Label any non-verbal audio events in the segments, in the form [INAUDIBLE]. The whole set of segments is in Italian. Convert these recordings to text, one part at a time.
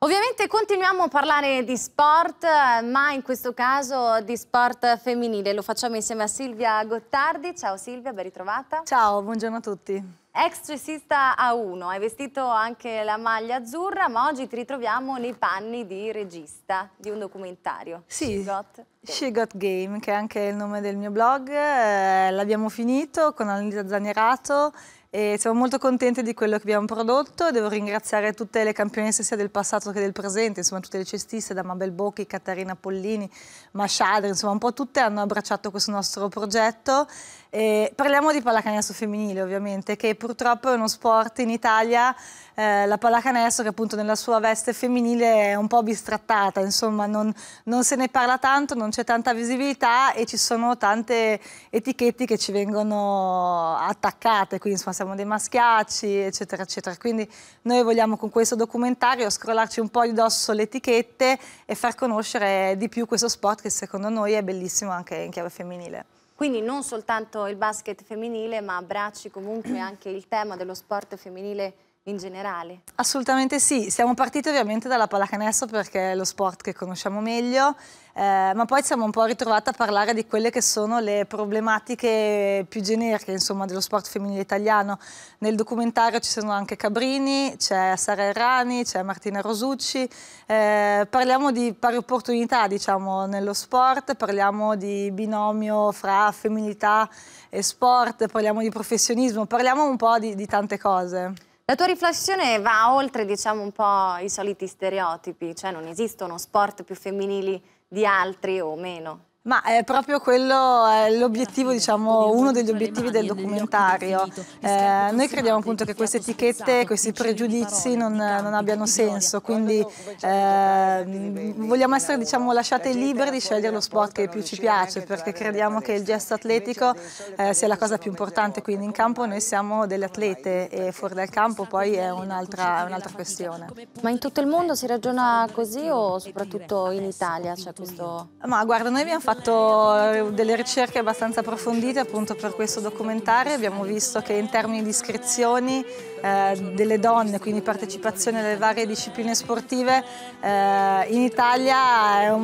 Ovviamente continuiamo a parlare di sport, ma in questo caso di sport femminile. Lo facciamo insieme a Silvia Gottardi. Ciao Silvia, ben ritrovata. Ciao, buongiorno a tutti. Ex cessista A1, hai vestito anche la maglia azzurra, ma oggi ti ritroviamo nei panni di regista di un documentario. Sì, She Got, She Got Game, che è anche il nome del mio blog. Eh, l'abbiamo finito con Annalisa Zanierato e siamo molto contenti di quello che abbiamo prodotto. Devo ringraziare tutte le campionesse sia del passato che del presente, insomma tutte le cestiste, da Mabel Bocchi, Caterina Pollini, Mashadri insomma un po' tutte hanno abbracciato questo nostro progetto eh, parliamo di pallacanestro femminile ovviamente, che purtroppo è uno sport in Italia, eh, la pallacanestro che appunto nella sua veste femminile è un po' bistrattata, insomma non, non se ne parla tanto, non c'è tanta visibilità e ci sono tante etichette che ci vengono attaccate, quindi insomma siamo dei maschiacci eccetera eccetera. Quindi noi vogliamo con questo documentario scrollarci un po' di dosso le etichette e far conoscere di più questo sport che secondo noi è bellissimo anche in chiave femminile. Quindi non soltanto il basket femminile, ma abbracci comunque anche il tema dello sport femminile in generale? Assolutamente sì, siamo partiti ovviamente dalla pallacanestro perché è lo sport che conosciamo meglio, eh, ma poi siamo un po' ritrovati a parlare di quelle che sono le problematiche più generiche insomma, dello sport femminile italiano. Nel documentario ci sono anche Cabrini, c'è Sara Errani, c'è Martina Rosucci, eh, parliamo di pari opportunità diciamo, nello sport, parliamo di binomio fra femminilità e sport, parliamo di professionismo, parliamo un po' di, di tante cose. La tua riflessione va oltre, diciamo, un po' i soliti stereotipi, cioè non esistono sport più femminili di altri o meno. Ma è proprio quello l'obiettivo, diciamo, uno degli obiettivi del documentario. Eh, noi crediamo appunto che queste etichette, questi pregiudizi non, eh, non abbiano senso, quindi eh, vogliamo essere, diciamo, lasciate liberi di scegliere lo sport che più ci piace, perché crediamo che il gesto atletico eh, sia la cosa più importante, quindi in campo noi siamo delle atlete e fuori dal campo poi è un'altra un questione. Ma in tutto il mondo si ragiona così o soprattutto in Italia? Cioè questo... Ma guarda, noi abbiamo fatto eh, delle ricerche abbastanza approfondite appunto per questo documentario, abbiamo visto che in termini di iscrizioni eh, delle donne, quindi partecipazione alle varie discipline sportive, eh, in Italia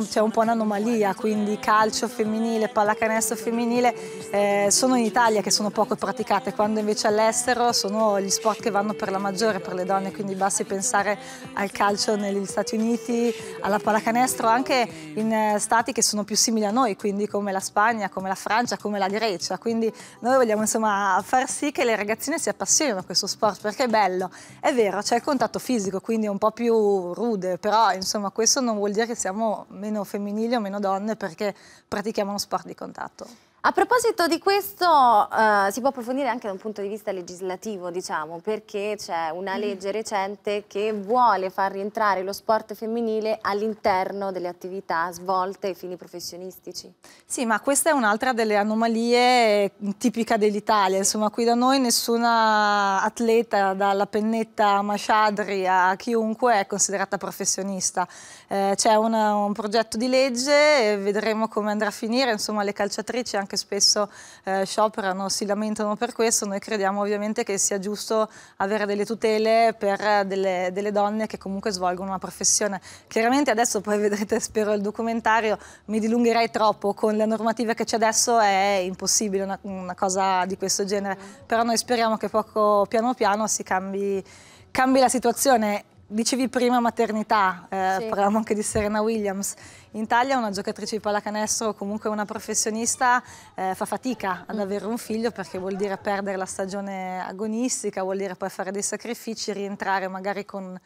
c'è un, un, po' un'anomalia, quindi calcio femminile, pallacanestro femminile eh, sono in Italia che sono poco praticate, quando invece all'estero sono gli sport che vanno per la maggiore per le donne, quindi basti pensare al calcio negli Stati Uniti, alla pallacanestro, anche in eh, stati che sono più simili a noi noi, quindi come la Spagna, come la Francia, come la Grecia. Quindi noi vogliamo insomma far sì che le ragazzine si appassionino a questo sport perché è bello. È vero, c'è il contatto fisico, quindi è un po' più rude, però insomma questo non vuol dire che siamo meno femminili o meno donne perché pratichiamo uno sport di contatto. A proposito di questo, uh, si può approfondire anche da un punto di vista legislativo, diciamo, perché c'è una mm-hmm. legge recente che vuole far rientrare lo sport femminile all'interno delle attività svolte ai fini professionistici. Sì, ma questa è un'altra delle anomalie tipica dell'Italia. Insomma, qui da noi nessuna atleta, dalla pennetta a a chiunque, è considerata professionista. Eh, c'è un progetto di legge, vedremo come andrà a finire, insomma, le calciatrici anche che spesso eh, scioperano, si lamentano per questo, noi crediamo ovviamente che sia giusto avere delle tutele per eh, delle, delle donne che comunque svolgono una professione. Chiaramente adesso poi [LAUGHS] vedrete, spero, il documentario, mi dilungherei troppo, con le normative che c'è adesso è impossibile una, una cosa di questo genere, mm. però noi speriamo che poco piano piano si cambi, cambi la situazione dicevi prima maternità, eh, sì. parlavamo anche di Serena Williams in Italia una giocatrice di pallacanestro o comunque una professionista eh, fa fatica ad mm. avere un figlio perché vuol dire perdere la stagione agonistica, vuol dire poi fare dei sacrifici, rientrare magari con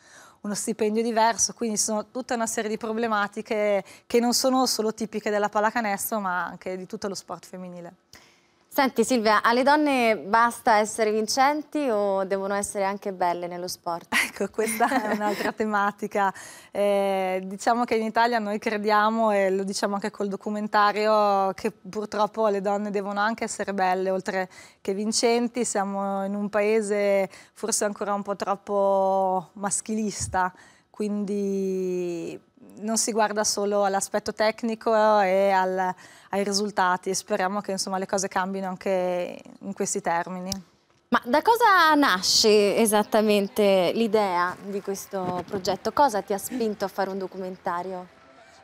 uno stipendio diverso, quindi sono tutta una serie di problematiche che non sono solo tipiche della pallacanestro ma anche di tutto lo sport femminile. Senti Silvia, alle donne basta essere vincenti o devono essere anche belle nello sport? [LAUGHS] Ecco, questa è un'altra tematica. Eh, diciamo che in Italia noi crediamo, e lo diciamo anche col documentario, che purtroppo le donne devono anche essere belle, oltre che vincenti. Siamo in un paese forse ancora un po' troppo maschilista, quindi non si guarda solo all'aspetto tecnico e al, ai risultati. Speriamo che insomma, le cose cambino anche in questi termini. Ma da cosa nasce esattamente l'idea di questo progetto? Cosa ti ha spinto a fare un documentario?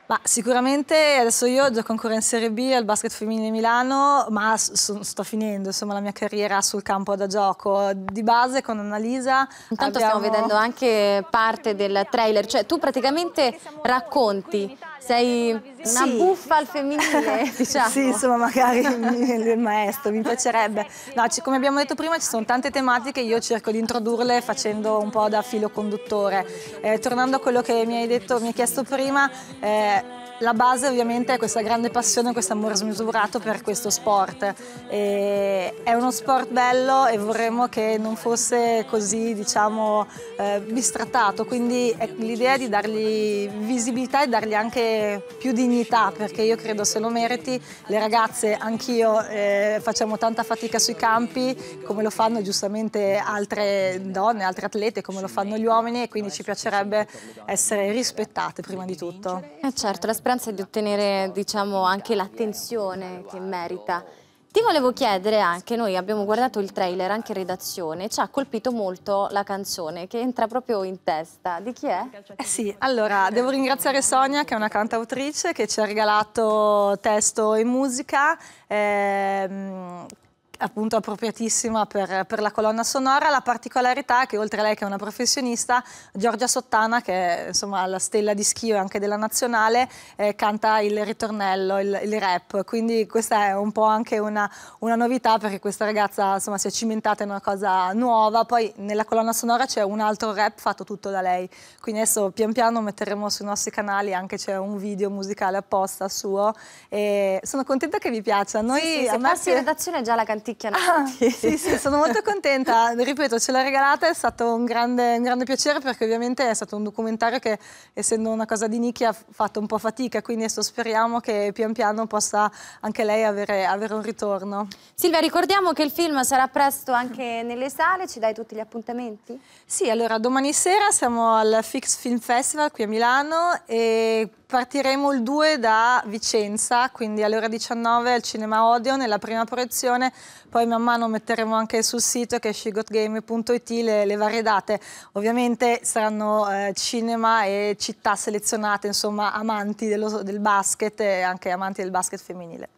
Ma sicuramente adesso io gioco ancora in Serie B al basket femminile Milano, ma sto finendo insomma, la mia carriera sul campo da gioco. Di base con Annalisa. Intanto abbiamo... stiamo vedendo anche parte del trailer, cioè tu praticamente racconti, sei una sì. buffa al femminile, [LAUGHS] diciamo. Sì, insomma, magari il maestro, mi piacerebbe. No, come abbiamo detto prima, ci sono tante tematiche, io cerco di introdurle facendo un po' da filo conduttore. Eh, tornando a quello che mi hai, detto, mi hai chiesto prima, eh, la base ovviamente è questa grande passione, questo amore smisurato per questo sport. E è uno sport bello e vorremmo che non fosse così, diciamo, eh, bistrattato, quindi l'idea è di dargli visibilità e dargli anche più dignità, perché io credo se lo meriti, le ragazze, anch'io, eh, facciamo tanta fatica sui campi, come lo fanno giustamente altre donne, altre atlete, come lo fanno gli uomini e quindi ci piacerebbe essere rispettate prima di tutto. Eh certo, la speranza di ottenere diciamo, anche l'attenzione che merita. Ti volevo chiedere anche, noi abbiamo guardato il trailer anche in redazione, ci ha colpito molto la canzone che entra proprio in testa. Di chi è? Eh sì, allora devo ringraziare Sonia che è una cantautrice che ci ha regalato testo e musica. Eh, appunto appropriatissima per, per, la colonna sonora. La particolarità è che oltre a lei che è una professionista, Giorgia Sottana, che è insomma la stella di schio e anche della nazionale, eh, canta il ritornello, il, il, rap. Quindi questa è un po' anche una, una, novità perché questa ragazza insomma si è cimentata in una cosa nuova. Poi nella colonna sonora c'è un altro rap fatto tutto da lei. Quindi adesso pian piano metteremo sui nostri canali anche c'è un video musicale apposta suo. E sono contenta che vi piaccia. Noi sì, sì, a me... in redazione già la cantiamo canticchiano. [LAUGHS] Ah, sì, sì, sono molto contenta. Ripeto, ce l'ha regalata, è stato un grande, un grande, piacere perché ovviamente è stato un documentario che, essendo una cosa di nicchia, ha fatto un po' fatica, quindi adesso speriamo che pian piano possa anche lei avere, avere un ritorno. Silvia, ricordiamo che il film sarà presto anche nelle sale, ci dai tutti gli appuntamenti? Sì, allora domani sera siamo al Fix Film Festival qui a Milano e partiremo il 2 da Vicenza, quindi alle ore 19 al Cinema Odeon nella prima proiezione poi man mano metteremo anche sul sito che è shigotgame.it le, le, varie date. Ovviamente saranno eh, cinema e città selezionate, insomma amanti dello, del basket e anche amanti del basket femminile.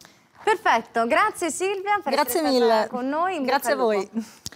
Perfetto, grazie Silvia per grazie essere mille. con noi. Grazie a voi.